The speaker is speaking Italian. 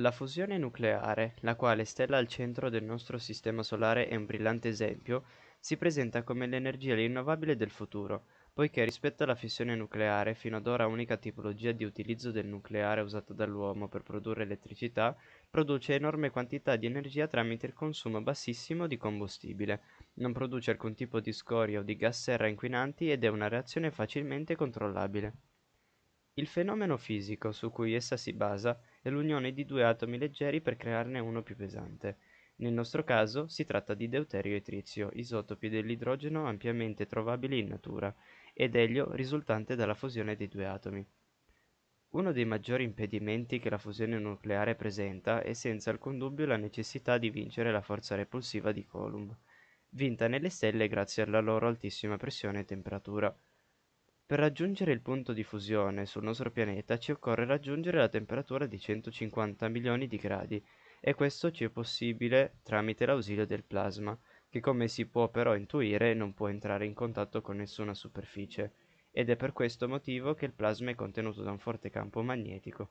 La fusione nucleare, la quale stella al centro del nostro sistema solare è un brillante esempio, si presenta come l'energia rinnovabile del futuro, poiché rispetto alla fissione nucleare, fino ad ora unica tipologia di utilizzo del nucleare usata dall'uomo per produrre elettricità, produce enorme quantità di energia tramite il consumo bassissimo di combustibile, non produce alcun tipo di scoria o di gas serra inquinanti ed è una reazione facilmente controllabile. Il fenomeno fisico su cui essa si basa è l'unione di due atomi leggeri per crearne uno più pesante. Nel nostro caso si tratta di deuterio e trizio, isotopi dell'idrogeno ampiamente trovabili in natura, ed elio risultante dalla fusione dei due atomi. Uno dei maggiori impedimenti che la fusione nucleare presenta è senza alcun dubbio la necessità di vincere la forza repulsiva di Coulomb, vinta nelle stelle grazie alla loro altissima pressione e temperatura. Per raggiungere il punto di fusione sul nostro pianeta ci occorre raggiungere la temperatura di 150 milioni di gradi e questo ci è possibile tramite l'ausilio del plasma, che come si può però intuire non può entrare in contatto con nessuna superficie, ed è per questo motivo che il plasma è contenuto da un forte campo magnetico.